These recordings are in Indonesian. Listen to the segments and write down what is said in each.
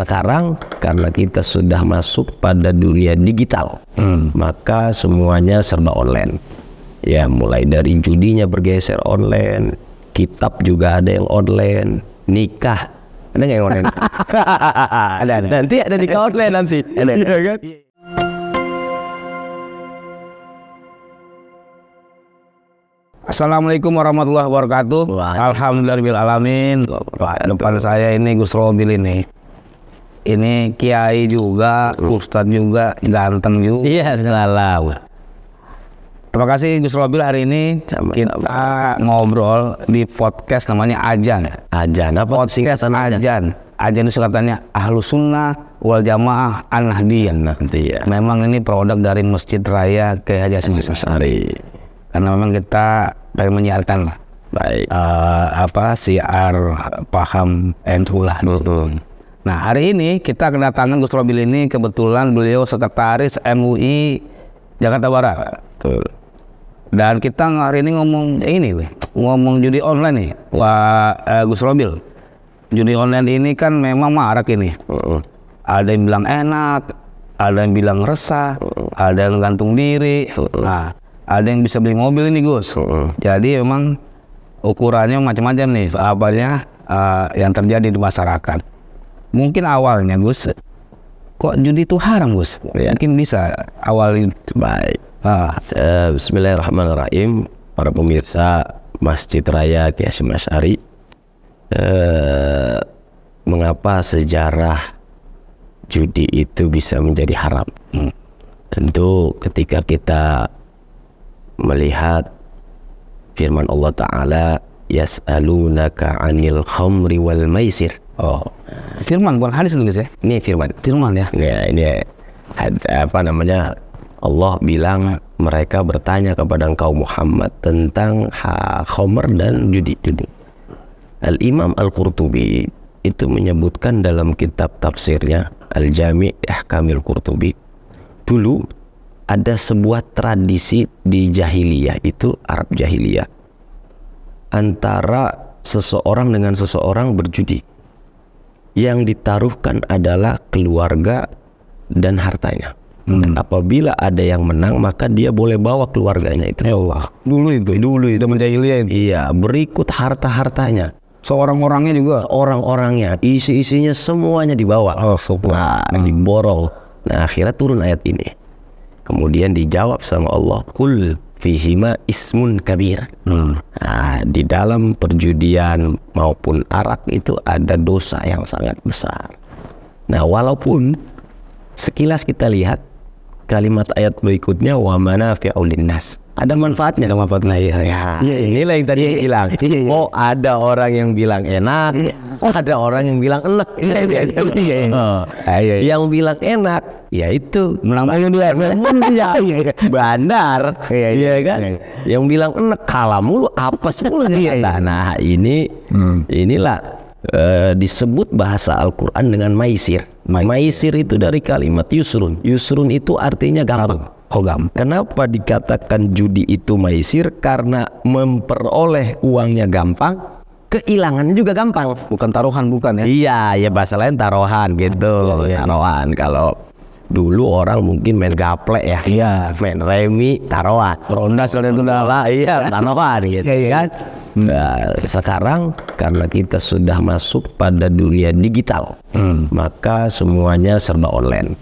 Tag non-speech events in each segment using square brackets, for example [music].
sekarang karena kita sudah masuk pada dunia digital, hmm. maka semuanya serba online. Ya, mulai dari judinya bergeser online, kitab juga ada yang online, nikah ada nggak yang online? [laughs] ada, ada. Nanti ada nikah online nanti. Ada, ada. Ya, kan? Iya. Assalamualaikum warahmatullahi wabarakatuh. Alhamdulillah alamin. Depan saya ini Gus Robil ini ini kiai juga, ustad juga, ganteng juga. Iya, selalu. Terima kasih Gus Robil hari ini Sama -sama. kita iya. ngobrol di podcast namanya Ajan. Ajan apa? Podcast Ajan. Ajan. Ajan itu katanya Ahlus Sunnah wal Jamaah An Nahdiyah. ya. Memang ini produk dari Masjid Raya ke Haji Hasyim Karena memang kita pengen menyiarkan lah. Baik. Uh, apa siar paham entulah. Betul. Disini. Nah hari ini kita kedatangan Gus Robil ini kebetulan beliau sekretaris MUI Jakarta Barat. Betul. Dan kita hari ini ngomong ya ini, ngomong judi online nih, Wah, uh, Gus Robil. Judi online ini kan memang marak ini. Uh-uh. Ada yang bilang enak, ada yang bilang resah, uh-uh. ada yang gantung diri. Uh-uh. Nah, ada yang bisa beli mobil ini Gus. Uh-uh. Jadi memang ukurannya macam-macam nih, apanya uh, eh, yang terjadi di masyarakat mungkin awalnya Gus kok judi itu haram Gus ya. mungkin bisa awalnya baik ah. Bismillahirrahmanirrahim para pemirsa Masjid Raya Kiai Masari eh, mengapa sejarah judi itu bisa menjadi haram hmm. tentu ketika kita melihat firman Allah Ta'ala yas'alunaka anil khamri wal maisir oh firman bukan hadis guys ya ini firman firman ya ya ini apa namanya Allah bilang mereka bertanya kepada engkau Muhammad tentang khomer dan judi-judi. Al-Imam Al-Qurtubi itu menyebutkan dalam kitab tafsirnya Al-Jami' Ahkamil Qurtubi dulu ada sebuah tradisi di jahiliyah itu Arab jahiliyah antara seseorang dengan seseorang berjudi yang ditaruhkan adalah keluarga dan hartanya. Hmm. apabila ada yang menang maka dia boleh bawa keluarganya itu. Ya Allah. Dulu itu, dulu itu menjadi itu. Iya, berikut harta-hartanya. Seorang-orangnya juga, orang-orangnya, isi-isinya semuanya dibawa. Oh, nah, hmm. diborong. Nah, akhirnya turun ayat ini. Kemudian dijawab sama Allah, "Kul fihima ismun kabir. Hmm. Nah, di dalam perjudian maupun arak itu ada dosa yang sangat besar. Nah, walaupun sekilas kita lihat kalimat ayat berikutnya wa manafi'ul ada manfaatnya ada manfaatnya ya. ya, ya. nilai yang tadi ya, hilang iya. ya, ya. Iya. oh ada orang yang bilang enak ya. ada orang yang bilang enak ya, ya, ya, ya. Oh, ya, ya. yang bilang enak ya itu namanya dia [laughs] bandar ya, ya, kan ya. ya. yang bilang enak kalah mulu apa semua ya, ya. Nah, nah ini hmm. inilah Uh, disebut bahasa Al-Quran dengan maisir. maisir. Maisir itu dari kalimat yusrun. Yusrun itu artinya gampang hogam. Kenapa dikatakan judi itu maisir? Karena memperoleh uangnya gampang, kehilangannya juga gampang. Bukan taruhan bukan ya? Iya, ya bahasa lain taruhan gitu. Iya, iya, iya. Taruhan kalau dulu orang mungkin main gaplek ya. Iya. Main remi taruhan. Ronda sekalian tunda. Iya, taruhan gitu iya, iya, iya. kan. Nah, sekarang karena kita sudah masuk pada dunia digital, hmm. maka semuanya serba online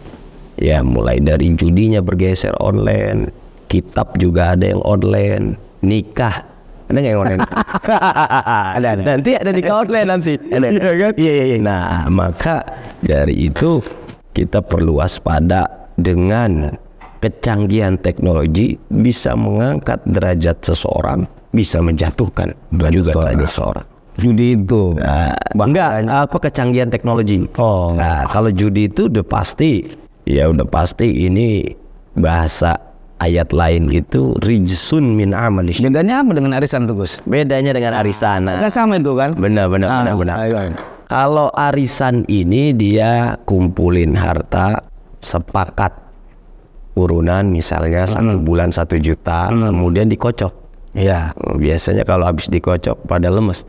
ya mulai dari judinya bergeser online kitab juga ada yang online nikah ada nggak yang online? [laughs] ada, ada. Nanti ada nikah online nanti. Ada, iya kan? Iya, iya, iya. Nah, maka dari itu kita perlu waspada dengan kecanggihan teknologi bisa mengangkat derajat seseorang, bisa menjatuhkan derajat seseorang. Judi itu, nah, enggak apa kecanggihan teknologi. Oh, nah, kalau judi itu udah pasti ya udah pasti ini bahasa ayat lain itu rijsun min amal. Bedanya apa dengan arisan tuh Gus? Bedanya dengan ah, arisan. Nah. sama itu kan? Benar benar ah, benar benar. Ayo, ayo. Kalau arisan ini dia kumpulin harta sepakat urunan misalnya satu hmm. bulan satu juta hmm. kemudian dikocok Iya. Oh, biasanya kalau habis dikocok pada lemes.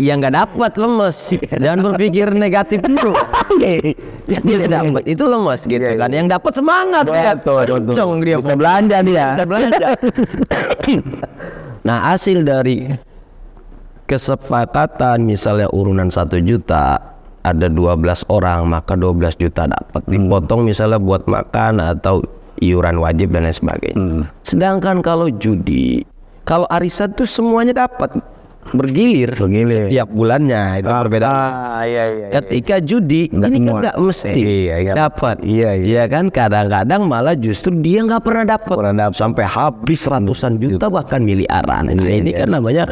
Iya [laughs] nggak dapat lemes. Jangan berpikir negatif dulu. Iya, iya. Tidak iya, dapat itu lemes gitu kan. Yang dapat semangat ya. Cong dia bisa belanja dia. Bisa belanja. [laughs] nah hasil dari kesepakatan misalnya urunan satu juta ada 12 orang maka 12 juta dapat hmm. dipotong misalnya buat makan atau iuran wajib dan lain sebagainya. Hmm. Sedangkan kalau judi, kalau arisan tuh semuanya dapat bergilir, bergilir. setiap bulannya itu ah, berbeda. Ah, iya, iya, iya Ketika iya. judi enggak ini kan semua. kan nggak mesti iya, iya, iya, dapat. Iya, iya. iya kan kadang-kadang malah justru dia nggak pernah dapat sampai habis hmm. ratusan juta bahkan miliaran. Nah, ini kan namanya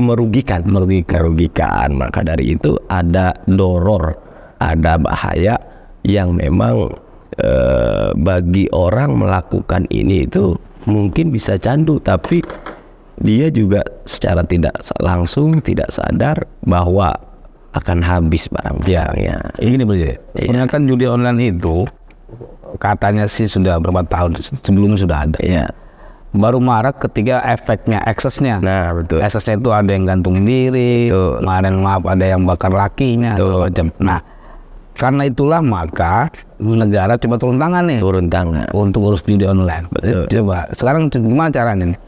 merugikan, merugikan, merugikan. Maka dari itu ada doror, ada bahaya yang memang Eh, bagi orang melakukan ini itu mungkin bisa candu tapi dia juga secara tidak langsung tidak sadar bahwa akan habis barang dia ya. Iya. ini berarti ya. sebenarnya kan judi online itu katanya sih sudah berapa tahun sebelumnya sudah ada ya. baru marak ketika efeknya eksesnya nah betul eksesnya itu ada yang gantung diri betul. ada yang maaf ada yang bakar lakinya nah karena itulah maka negara cuma turun tangan nih. Turun tangan. Untuk urus judi online. Betul. Coba sekarang gimana caranya nih?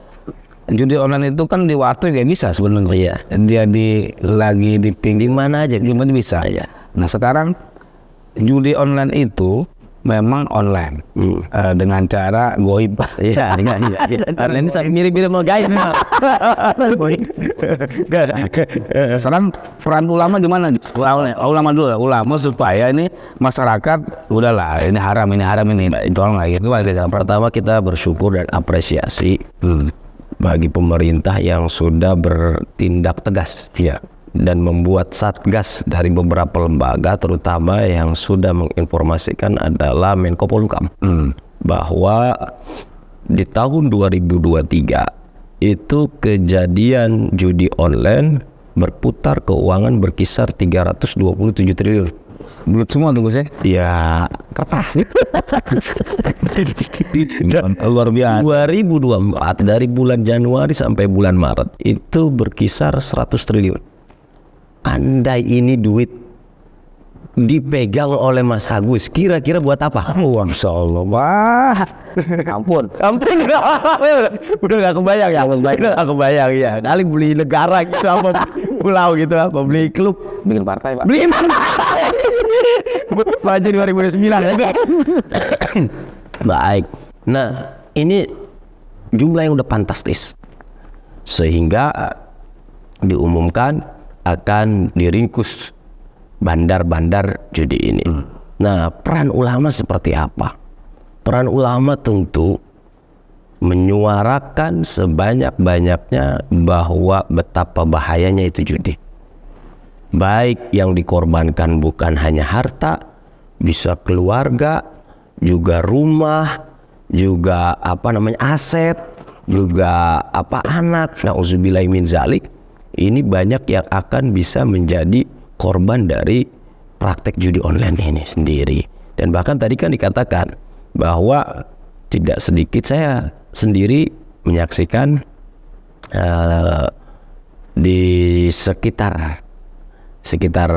Judi online itu kan di waktu gak ya bisa sebenarnya. Iya. Dia di lagi di ping di mana aja. gimana mana bisa. ya Nah sekarang judi online itu memang online hmm. uh, dengan cara goib. [laughs] Iya, iya, iya. Karena iya. ini mirip-mirip mau gaib. [laughs] Eh, sekarang peran ulama gimana? Ulama dulu, ulama supaya ini masyarakat udahlah ini haram, ini haram, ini nah, tolong lagi. Itu Pertama kita bersyukur dan apresiasi hmm. bagi pemerintah yang sudah bertindak tegas. Iya dan membuat satgas dari beberapa lembaga terutama yang sudah menginformasikan adalah Menko Polhukam hmm. bahwa di tahun 2023 itu kejadian judi online berputar keuangan berkisar 327 triliun. Belut semua tunggu saya. ya? Iya, kertas. [laughs] luar biasa. 2024 dari bulan Januari sampai bulan Maret itu berkisar 100 triliun andai ini duit dipegang oleh Mas Agus kira-kira buat apa? Ah, Uang Allah wah [laughs] ampun ampun [laughs] udah gak kebayang ya Ampun udah gak kebayang ya kali beli negara gitu apa pulau gitu apa beli klub bikin partai pak beli partai ribu 2009 ya. [coughs] baik nah ini jumlah yang udah fantastis sehingga eh, diumumkan akan diringkus bandar-bandar judi ini. Hmm. Nah, peran ulama seperti apa? Peran ulama tentu menyuarakan sebanyak-banyaknya bahwa betapa bahayanya itu judi. Baik yang dikorbankan bukan hanya harta, bisa keluarga, juga rumah, juga apa namanya aset, juga apa anak. Nah, uzubillahimin zalik ini banyak yang akan bisa menjadi korban dari praktek judi online ini sendiri. Dan bahkan tadi kan dikatakan bahwa tidak sedikit saya sendiri menyaksikan uh, di sekitar sekitar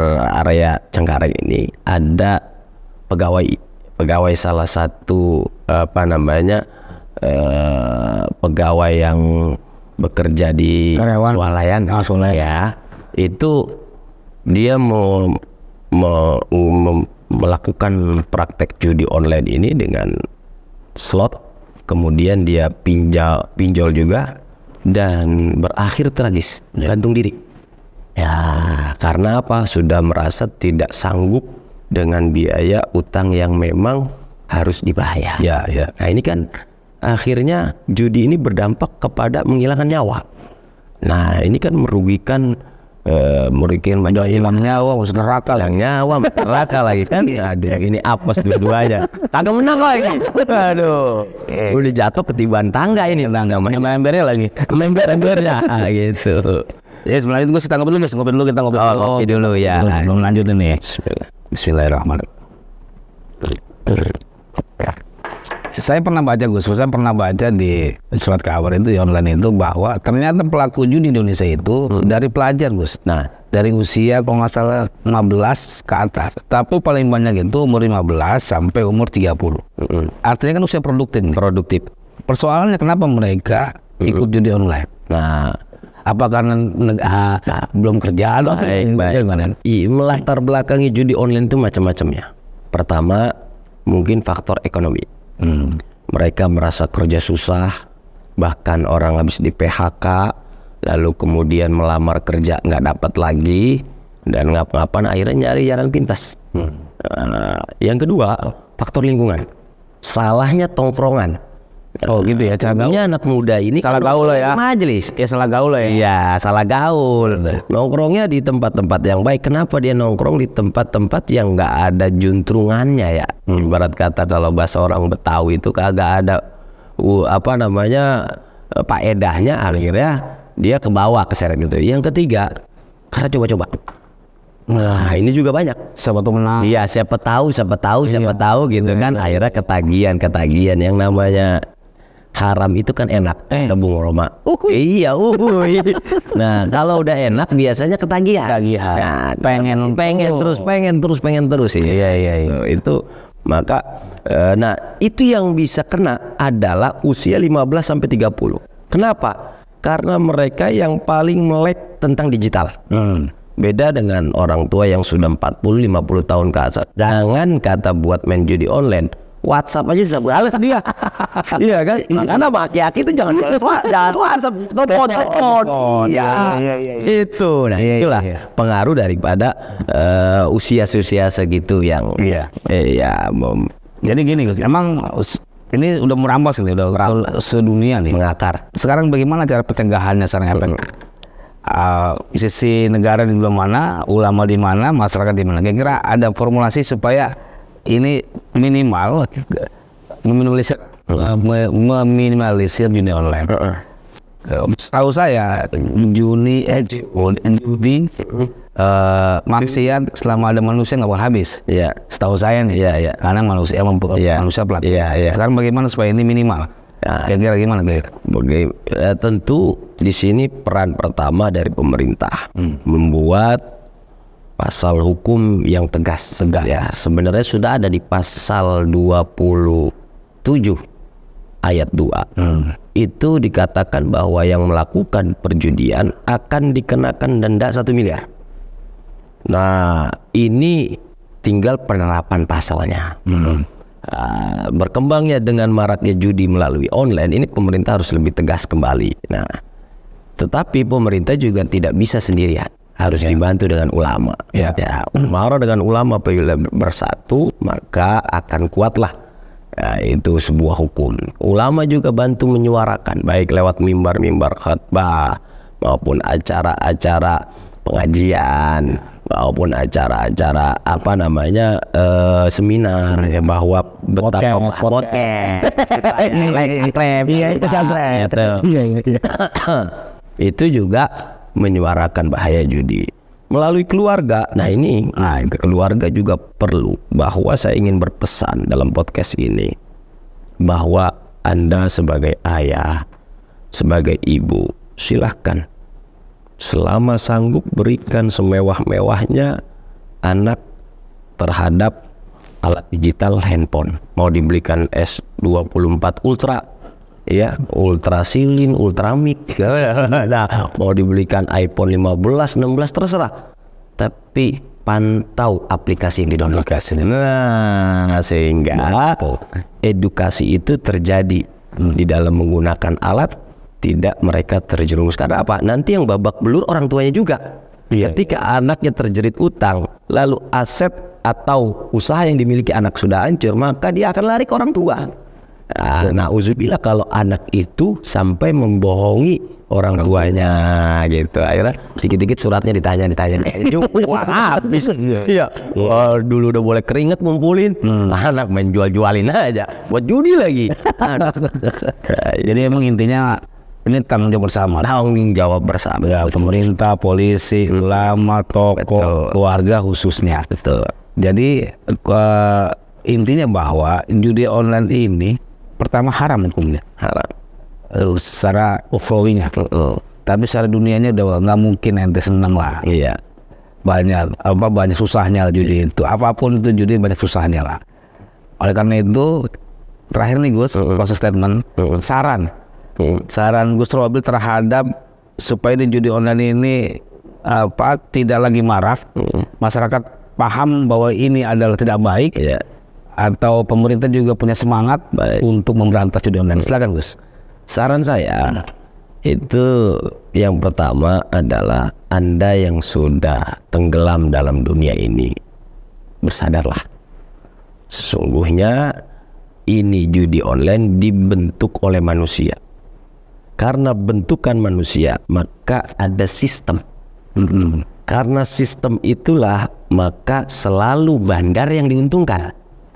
area Cengkareng ini ada pegawai pegawai salah satu apa namanya uh, pegawai yang bekerja di Karyawan. ah, ya itu dia mau, me, me, melakukan praktek judi online ini dengan slot kemudian dia pinjol pinjol juga dan berakhir tragis ya. gantung diri ya karena apa sudah merasa tidak sanggup dengan biaya utang yang memang harus dibayar ya ya nah ini kan akhirnya judi ini berdampak kepada menghilangkan nyawa. Nah, ini kan merugikan eh, merugikan banyak hilang nyawa, masuk neraka, hilang nyawa, neraka lagi kan. Iya. Aduh, ini apes dua-duanya. Kagak menang kok ini. Aduh. Udah jatuh ketiban tangga ini tangga membernya lagi. Member membernya [laughs] ah, gitu. Ya sebenarnya gue sih dulu, ngopi dulu kita ngobrol. Oh, oke dulu ya. Belum lanjut nih. Bismillahirrahmanirrahim. Saya pernah baca Gus, saya pernah baca di surat kabar itu di online itu bahwa ternyata pelaku judi di Indonesia itu hmm. dari pelajar Gus. Nah, dari usia kalau nggak salah 15 ke atas. Tapi paling banyak itu umur 15 sampai umur 30. puluh. hmm Artinya kan usia produktif. Produktif. Persoalannya kenapa mereka hmm ikut judi online? Nah, apa karena ah, nah, belum kerja atau Gimana? Iya, melatar belakangi judi online itu macam-macam ya. Pertama, mungkin faktor ekonomi Hmm. Mereka merasa kerja susah, bahkan orang habis di PHK, lalu kemudian melamar kerja nggak dapat lagi dan ngapa ngapan akhirnya nyari jalan pintas. Hmm. Uh, yang kedua faktor lingkungan, salahnya tongkrongan. Oh gitu ya. Candunya anak muda ini salah gaul ya. Majelis ya salah gaul ya. Iya, salah gaul. Nongkrongnya di tempat-tempat yang baik. Kenapa dia nongkrong di tempat-tempat yang nggak ada juntrungannya ya? Hmm, barat kata kalau bahasa orang Betawi itu kagak ada uh, apa namanya eh, pak edahnya akhirnya dia ke bawah keseret gitu. Yang ketiga karena coba-coba. Nah, ini juga banyak. Siapa tahu menang. Iya, siapa tahu, siapa tahu, siapa iya. tahu gitu iya. kan. Iya. Akhirnya ketagihan, ketagihan yang namanya haram itu kan enak eh. tembung Roma. Uhuy. Iya, uhuy. [laughs] nah, kalau udah enak biasanya ketagihan. Ketagihan. Nah, pengen pengen oh. terus, pengen terus, pengen terus sih. Iya. iya, iya, iya. Nah, itu maka eh, nah itu yang bisa kena adalah usia 15 sampai 30. Kenapa? Karena mereka yang paling melek tentang digital. Hmm. Beda dengan orang tua yang sudah 40 50 tahun ke atas. Jangan kata buat main judi online WhatsApp aja sudah bales dia. iya kan? Karena Pak ya itu jangan bales iya. jangan WhatsApp, telepon, telepon. Iya, iya, iya itu. Nah, itulah pengaruh daripada uh, usia-usia segitu yang iya. Iya, Jadi gini Gus, emang ini udah merambas ini udah sedunia nih. Mengakar. Sekarang bagaimana cara pencegahannya sekarang Mm-hmm. Uh, sisi negara di mana, ulama di mana, masyarakat di mana. Kira-kira ada formulasi supaya ini minimal meminimalisir eh, meminimalisir dunia online. Uh, uh. Tahu saya Juni eh oh, Juni uh, maksiat selama ada manusia nggak akan habis. Iya. Yeah. Setahu saya nih. Iya yeah, iya. Yeah. Karena manusia memper, yeah. manusia pelat. Iya yeah, iya. Yeah. Sekarang bagaimana supaya ini minimal? Ya. Kira-kira gimana Kira? ya, tentu di sini peran pertama dari pemerintah hmm. membuat pasal hukum yang tegas tegas ya sebenarnya sudah ada di pasal 27 ayat 2 hmm. itu dikatakan bahwa yang melakukan perjudian akan dikenakan denda satu miliar nah ini tinggal penerapan pasalnya hmm. uh, berkembangnya dengan maraknya judi melalui online ini pemerintah harus lebih tegas kembali nah tetapi pemerintah juga tidak bisa sendirian harus yeah. dibantu dengan ulama. Yeah. Ya, ya umaro dengan ulama bersatu maka akan kuatlah ya, itu sebuah hukum. Ulama juga bantu menyuarakan baik lewat mimbar-mimbar khutbah maupun acara-acara pengajian maupun acara-acara apa namanya uh, seminar ya bahwa betapa podcast, itu juga menyuarakan bahaya judi melalui keluarga. Nah ini nah, keluarga juga perlu bahwa saya ingin berpesan dalam podcast ini bahwa anda sebagai ayah, sebagai ibu, silahkan selama sanggup berikan semewah-mewahnya anak terhadap alat digital handphone. Mau dibelikan S24 Ultra ya ultrasilin, ultramik. [laughs] nah, mau dibelikan iPhone 15, 16 terserah. Tapi pantau aplikasi yang didownload. Aplikasi. Nah, sehingga edukasi itu terjadi hmm. di dalam menggunakan alat tidak mereka terjerumus karena apa? Nanti yang babak belur orang tuanya juga. Iya. Ketika iya. anaknya terjerit utang, lalu aset atau usaha yang dimiliki anak sudah hancur, maka dia akan lari ke orang tua. Nah, nah uzubillah kalau anak itu sampai membohongi orang tuanya gitu. Akhirnya dikit-dikit suratnya ditanya ditanya. [laughs] Eh, wah habis. Iya. iya. Wah, dulu udah boleh keringet ngumpulin. Hmm. Ah, anak main jual-jualin aja. Buat judi lagi. [laughs] Jadi emang intinya ini tanggung jawab bersama. Tanggung jawab bersama. Ya, pemerintah, polisi, hmm. ulama, toko, keluarga khususnya. Betul. Jadi ke, eh, intinya bahwa judi online ini pertama haram hukumnya. Haram. Uh, secara ufrowinya Uh, uh. Tapi secara dunianya udah nggak mungkin ente seneng lah. Iya. Banyak apa banyak susahnya judi itu. Apapun itu judi banyak susahnya lah. Oleh karena itu terakhir nih Gus, uh, proses statement, uh, saran. Uh, saran Gus Robil terhadap supaya di judi online ini apa tidak lagi marah, uh, masyarakat paham bahwa ini adalah tidak baik. Iya atau pemerintah juga punya semangat Baik. untuk memberantas judi online. Silakan Gus. Saran saya itu yang pertama adalah Anda yang sudah tenggelam dalam dunia ini bersadarlah. Sesungguhnya ini judi online dibentuk oleh manusia. Karena bentukan manusia, maka ada sistem. Hmm. Karena sistem itulah maka selalu bandar yang diuntungkan.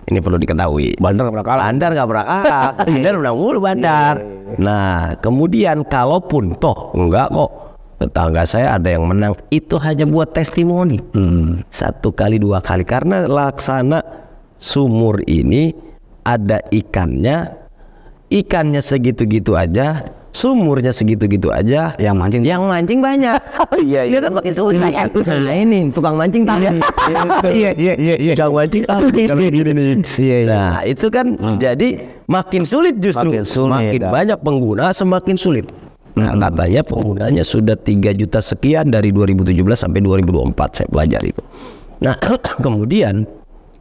Ini perlu diketahui. Bandar nggak pernah kalah. Bandar nggak pernah kalah. bandar [laughs] menang mulu bandar. Iya, iya, iya. Nah, kemudian kalaupun toh enggak kok tetangga saya ada yang menang itu hanya buat testimoni hmm. satu kali dua kali karena laksana sumur ini ada ikannya ikannya segitu-gitu aja sumurnya segitu-gitu aja yang mancing yang mancing banyak [laughs] iya, iya. dia kan pakai sumur ya. [laughs] nah ini tukang mancing tadi ya. [laughs] iya iya iya iya tukang mancing kalau gini nih iya, iya. nah itu kan hmm. jadi makin sulit justru makin, sulit, makin ya. banyak pengguna semakin sulit Nah, hmm. katanya penggunanya sudah 3 juta sekian dari 2017 sampai 2024 saya pelajari itu. Nah, [clears throat] kemudian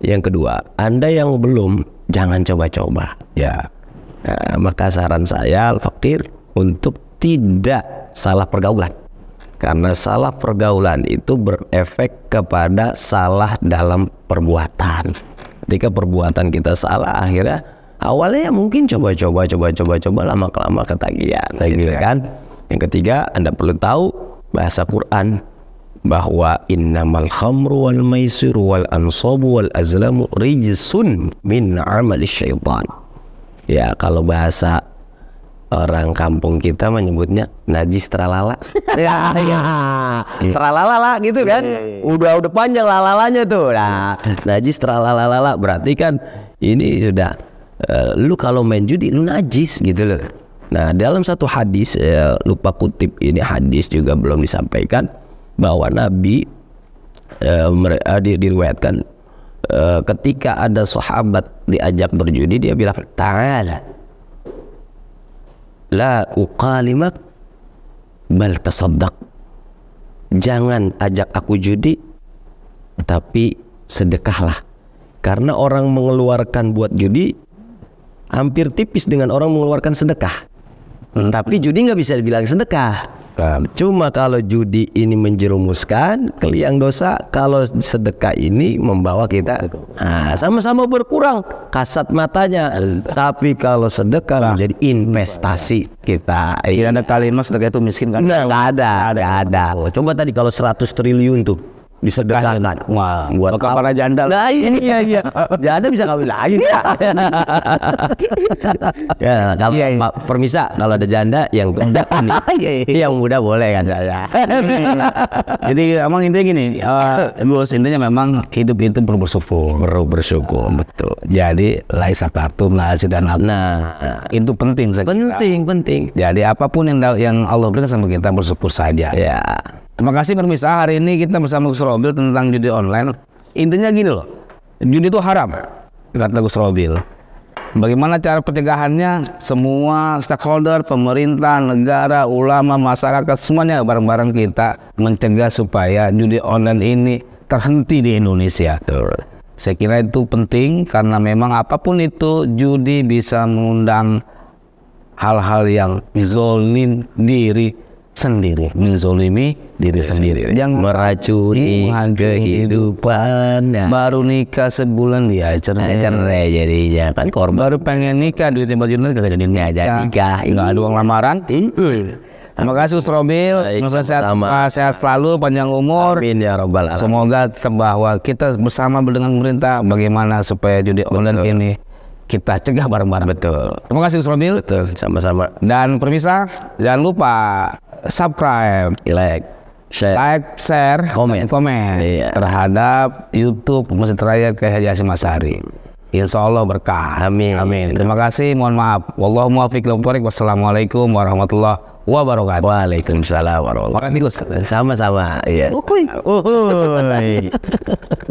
yang kedua, Anda yang belum jangan coba-coba ya. Nah, maka saran saya Al Fakir untuk tidak salah pergaulan. Karena salah pergaulan itu berefek kepada salah dalam perbuatan. Ketika perbuatan kita salah, akhirnya awalnya ya mungkin coba-coba, coba-coba, coba lama-lama ketagihan, iya. gitu kan. Yang ketiga, Anda perlu tahu bahasa Quran bahwa innamal khamru wal maisir wal ansabu wal azlamu rijsun min amali syaitan. Ya, kalau bahasa orang kampung kita menyebutnya najis tralala. [laughs] ya, ya. lah gitu iya, kan. Iya, iya. Udah udah panjang lalalanya tuh. Nah, najis tralalala berarti kan ini sudah uh, lu kalau main judi lu najis gitu loh. Nah, dalam satu hadis uh, lupa kutip ini hadis juga belum disampaikan bahwa Nabi uh, di, diriwayatkan uh, ketika ada sahabat diajak berjudi dia bilang ta'ala la uqalimak bal tasaddaq. Jangan ajak aku judi tapi sedekahlah. Karena orang mengeluarkan buat judi hampir tipis dengan orang mengeluarkan sedekah. Tapi judi nggak bisa dibilang sedekah. Nah, cuma kalau judi ini menjerumuskan ke liang dosa, kalau sedekah ini membawa kita sama ah, sama-sama berkurang kasat matanya. Tapi kalau sedekah nah. menjadi investasi kita. Tidak ada kalimat sedekah itu miskin kan? Nah, nggak ada, gak ada. ada. coba tadi kalau 100 triliun tuh disedekahkan. Wah, buat Maka para janda lah ini iya iya. ya bisa kawin lagi. ya, ya kalau iya, iya. permisa kalau ada janda yang muda nih. [laughs] Iya, iya, iya. yang muda boleh kan saya. [laughs] Jadi emang intinya gini, uh, bos intinya memang hidup itu perlu bersyukur. Perlu bersyukur, betul. Jadi lai satu, lah dan Nah, itu penting sekali. Penting, penting. Jadi apapun yang yang Allah berikan sama kita bersyukur saja. Ya. Terima kasih pemirsa hari ini kita bersama Gus Robil tentang judi online. Intinya gini loh, judi itu haram kata Gus Robil. Bagaimana cara pencegahannya? Semua stakeholder, pemerintah, negara, ulama, masyarakat, semuanya bareng-bareng kita mencegah supaya judi online ini terhenti di Indonesia. Saya kira itu penting karena memang apapun itu judi bisa mengundang hal-hal yang zolim diri sendiri, menzolimi diri sendiri, yang meracuni kehidupan, ya. baru nikah sebulan dia cerai, cerai eh. kan jadi ya kan korban. Baru pengen nikah duit tempat jurnal kagak jadi nikah, nikah, nggak ada uang lamaran. Terima kasih Ustaz Robil, sehat, ah, sehat selalu, panjang umur. Amin ya robbal alamin. Semoga bahwa kita bersama dengan pemerintah bagaimana supaya judi online ini kita cegah bareng-bareng. Betul. Terima kasih Ustaz Robil. Betul, sama-sama. Dan permisa jangan lupa subscribe, like, share, like, share, komen, komen iya. terhadap YouTube Masjid Raya Kiai Haji Hasyim Asari. Insya Allah berkah. Amin. Amin. Terima kasih. Mohon maaf. Wallahu muwaffiq Wassalamualaikum warahmatullahi wabarakatuh. Waalaikumsalam warahmatullahi wabarakatuh. Sama-sama. Yes. Iya. Uhuy. Uhuy.